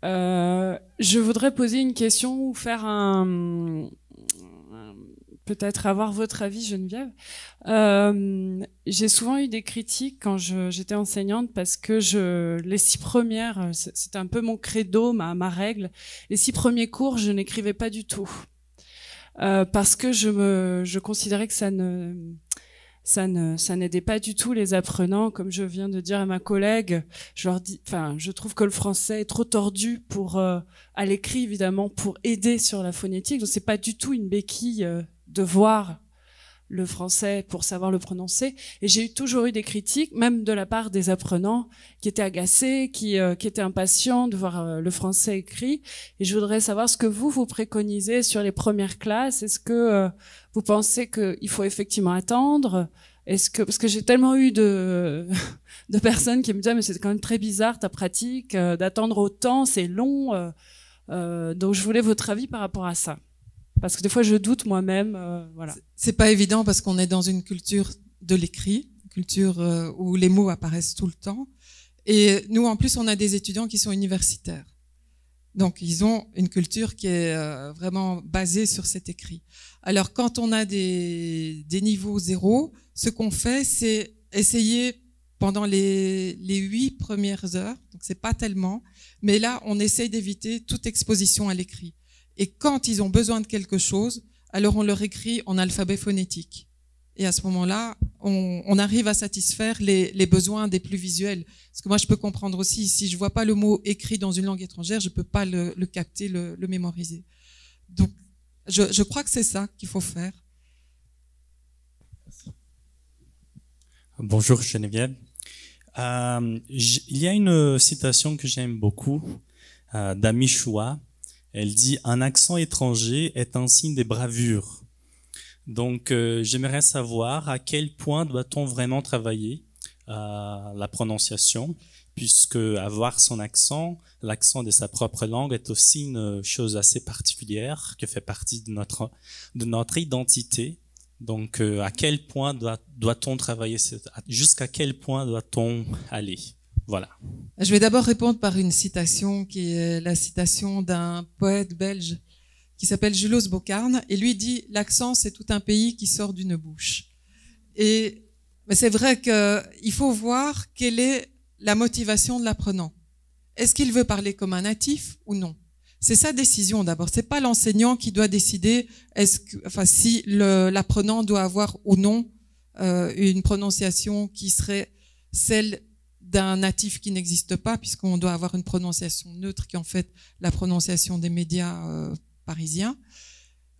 je voudrais poser une question ou faire un, peut-être avoir votre avis, Geneviève. Euh, j'ai souvent eu des critiques quand j'étais enseignante parce que je, les six premières, euh, c'était un peu mon credo, ma, règle. Les six premiers cours, je n'écrivais pas du tout euh, parce que je me, je considérais que ça ne, ça ne, ça n'aidait pas du tout les apprenants. Comme je viens de dire à ma collègue, je leur dis, enfin, je trouve que le français est trop tordu pour à l'écrit évidemment pour aider sur la phonétique. Donc c'est pas du tout une béquille de voir le français pour savoir le prononcer. Et j'ai toujours eu des critiques, même de la part des apprenants, qui étaient agacés, qui, euh, qui étaient impatients de voir euh, le français écrit. Et je voudrais savoir ce que vous, vous préconisez sur les premières classes. Est-ce que euh, vous pensez qu'il faut effectivement attendre Est-ce que Parce que j'ai tellement eu de, de personnes qui me disaient, mais c'est quand même très bizarre ta pratique, d'attendre autant, c'est long. donc je voulais votre avis par rapport à ça parce que des fois je doute moi-même. Euh, voilà. C'est pas évident parce qu'on est dans une culture de l'écrit, culture euh, où les mots apparaissent tout le temps. Et nous, en plus, on a des étudiants qui sont universitaires. Donc, ils ont une culture qui est euh, vraiment basée sur cet écrit. Alors, quand on a des, des niveaux zéro, ce qu'on fait, c'est essayer pendant les, les huit premières heures, donc c'est pas tellement, mais là, on essaye d'éviter toute exposition à l'écrit. Et quand ils ont besoin de quelque chose, alors on leur écrit en alphabet phonétique. Et à ce moment-là, on, arrive à satisfaire les, besoins des plus visuels. Parce que moi, je peux comprendre aussi, si je vois pas le mot écrit dans une langue étrangère, je peux pas le, capter, le, mémoriser. Donc, je, crois que c'est ça qu'il faut faire. Bonjour Geneviève. Euh, il y a une citation que j'aime beaucoup euh, d'Ami Choua, elle dit Un accent étranger est un signe des bravures. Donc euh, j'aimerais savoir à quel point doit-on vraiment travailler à euh, la prononciation, puisque avoir son accent, l'accent de sa propre langue est aussi une chose assez particulière qui fait partie de notre, de notre identité. Donc euh, à quel point doit-on travailler, jusqu'à quel point doit-on aller voilà. Je vais d'abord répondre par une citation qui est la citation d'un poète belge qui s'appelle Julos Bocarne et lui dit l'accent c'est tout un pays qui sort d'une bouche. Et ben, c'est vrai qu'il faut voir quelle est la motivation de l'apprenant. Est-ce qu'il veut parler comme un natif ou non C'est sa décision d'abord. C'est pas l'enseignant qui doit décider est-ce que, enfin, si l'apprenant doit avoir ou non euh, une prononciation qui serait celle d'un natif qui n'existe pas, puisqu'on doit avoir une prononciation neutre qui est en fait la prononciation des médias euh, parisiens.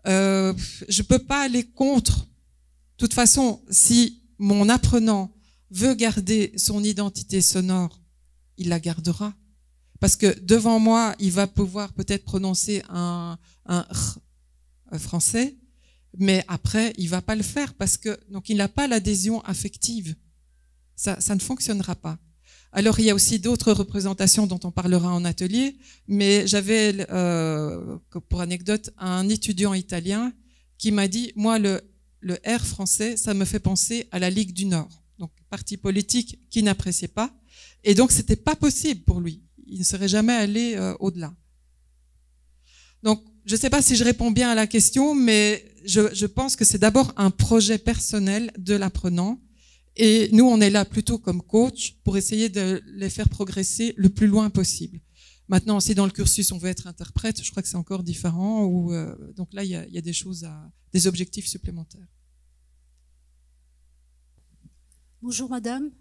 Euh, je ne peux pas aller contre. De toute façon, si mon apprenant veut garder son identité sonore, il la gardera. Parce que devant moi, il va pouvoir peut-être prononcer un, un euh, français, mais après, il va pas le faire parce que donc il n'a pas l'adhésion affective. ça ne fonctionnera pas. Alors il y a aussi d'autres représentations dont on parlera en atelier, mais j'avais, euh, pour anecdote, un étudiant italien qui m'a dit, moi, le, R français, ça me fait penser à la Ligue du Nord, donc parti politique qui n'appréciait pas, et donc c'était pas possible pour lui. Il ne serait jamais allé euh, au-delà. Donc je ne sais pas si je réponds bien à la question, mais je, je pense que c'est d'abord un projet personnel de l'apprenant et nous, on est là plutôt comme coach pour essayer de les faire progresser le plus loin possible. Maintenant, si dans le cursus on veut être interprète, je crois que c'est encore différent. Ou, euh, donc là, il y a, des choses, à, des objectifs supplémentaires. Bonjour madame.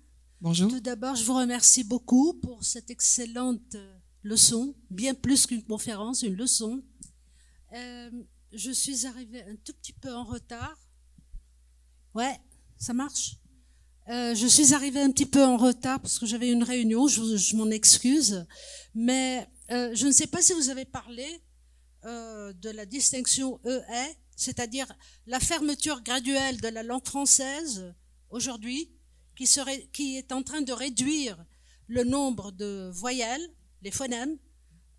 Bonjour. Tout d'abord, je vous remercie beaucoup pour cette excellente euh, leçon, bien plus qu'une conférence, une leçon. Euh, je suis arrivée un tout petit peu en retard. Ouais, ça marche euh, je suis arrivée un petit peu en retard parce que j'avais une réunion, je, m'en excuse. Mais euh, je ne sais pas si vous avez parlé euh, de la distinction EA, c'est-à-dire la fermeture graduelle de la langue française aujourd'hui, qui, serait, qui est en train de réduire le nombre de voyelles, les phonèmes,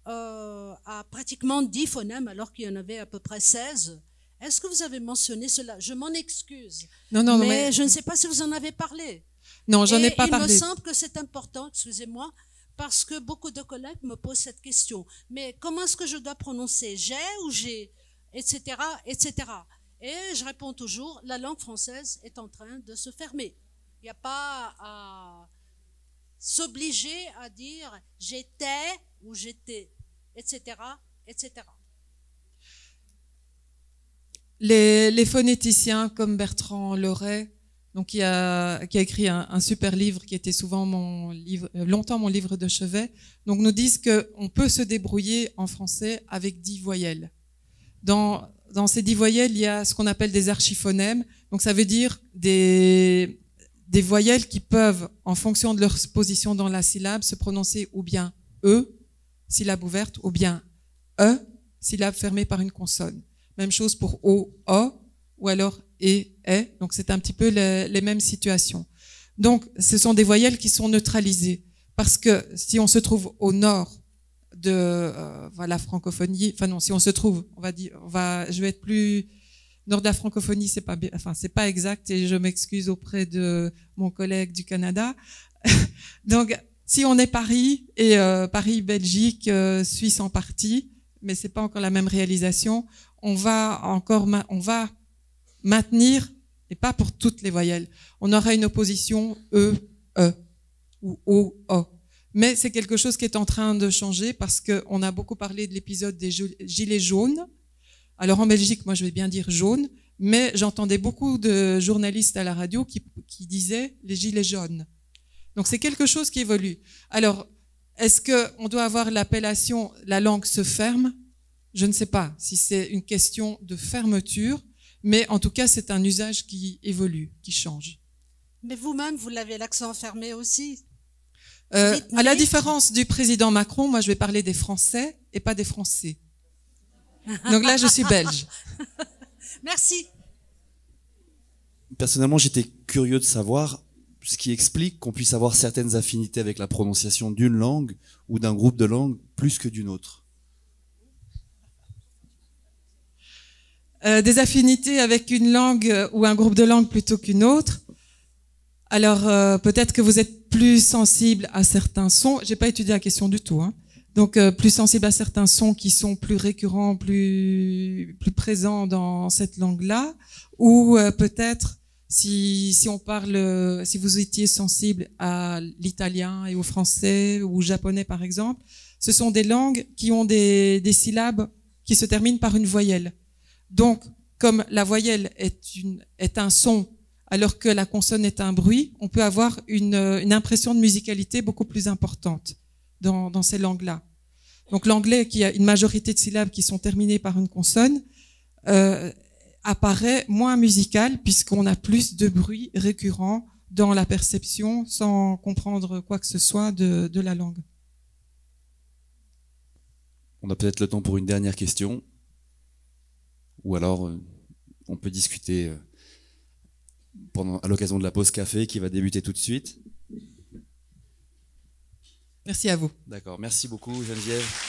à pratiquement 10 phonèmes, alors qu'il y en avait à peu près 16 est-ce que vous avez mentionné cela Je m'en excuse. Non, non, mais, mais je ne sais pas si vous en avez parlé. Non, j'en ai pas parlé. Il me semble que c'est important, excusez-moi, parce que beaucoup de collègues me posent cette question. Mais comment est-ce que je dois prononcer J'ai ou j'ai Etc. Etc. Et je réponds toujours la langue française est en train de se fermer. Il n'y a pas à s'obliger à dire j'étais ou j'étais, etc. etc les, phonéticiens comme Bertrand Loret, donc qui a, écrit un, super livre qui était souvent mon livre, euh, longtemps mon livre de chevet, donc nous disent qu'on peut se débrouiller en français avec dix voyelles. Dans, ces dix voyelles, il y a ce qu'on appelle des archiphonèmes, donc ça veut dire des, des voyelles qui peuvent, en fonction de leur position dans la syllabe, se prononcer ou bien E, syllabe ouverte, ou bien E, syllabe fermée par une consonne. Même chose pour O, O, ou alors E, E. Donc c'est un petit peu les, mêmes situations. Donc ce sont des voyelles qui sont neutralisées. Parce que si on se trouve au nord de euh, la francophonie, enfin non, si on se trouve, on va dire, on va, je vais être plus nord de la francophonie, c'est pas enfin c'est pas exact et je m'excuse auprès de mon collègue du Canada. Donc si on est Paris et euh, Paris, Belgique, euh, Suisse en partie, mais c'est pas encore la même réalisation on va encore, on va maintenir, et pas pour toutes les voyelles. On aura une opposition E, E ou O, O. Mais c'est quelque chose qui est en train de changer parce qu'on a beaucoup parlé de l'épisode des gilets jaunes. Alors en Belgique, moi je vais bien dire jaune, mais j'entendais beaucoup de journalistes à la radio qui, qui disaient les gilets jaunes. Donc c'est quelque chose qui évolue. Alors, est-ce on doit avoir l'appellation la langue se ferme je ne sais pas si c'est une question de fermeture, mais en tout cas, c'est un usage qui évolue, qui change. Mais vous-même, vous, l'avez l'accent fermé aussi. Euh, à la différence du président Macron, moi, je vais parler des Français et pas des Français. Donc là, je suis belge. Merci. Personnellement, j'étais curieux de savoir ce qui explique qu'on puisse avoir certaines affinités avec la prononciation d'une langue ou d'un groupe de langues plus que d'une autre. Euh, des affinités avec une langue euh, ou un groupe de langues plutôt qu'une autre. Alors euh, peut-être que vous êtes plus sensible à certains sons. J'ai pas étudié la question du tout. Hein. Donc plus sensible à certains sons qui sont plus récurrents, plus plus présents dans cette langue-là, ou peut-être si, si on parle, si vous étiez sensible à l'italien et au français ou au japonais par exemple, ce sont des langues qui ont des, des syllabes qui se terminent par une voyelle. Donc, comme la voyelle est, une, un son alors que la consonne est un bruit, on peut avoir une, euh, impression de musicalité beaucoup plus importante dans, ces langues-là. Donc l'anglais, qui a une majorité de syllabes qui sont terminées par une consonne, euh, apparaît moins musical puisqu'on a plus de bruit récurrent dans la perception sans comprendre quoi que ce soit de, de la langue. On a peut-être le temps pour une dernière question ou alors euh, on peut discuter euh, pendant, à l'occasion de la pause café qui va débuter tout de suite. Merci à vous. D'accord, merci beaucoup Geneviève.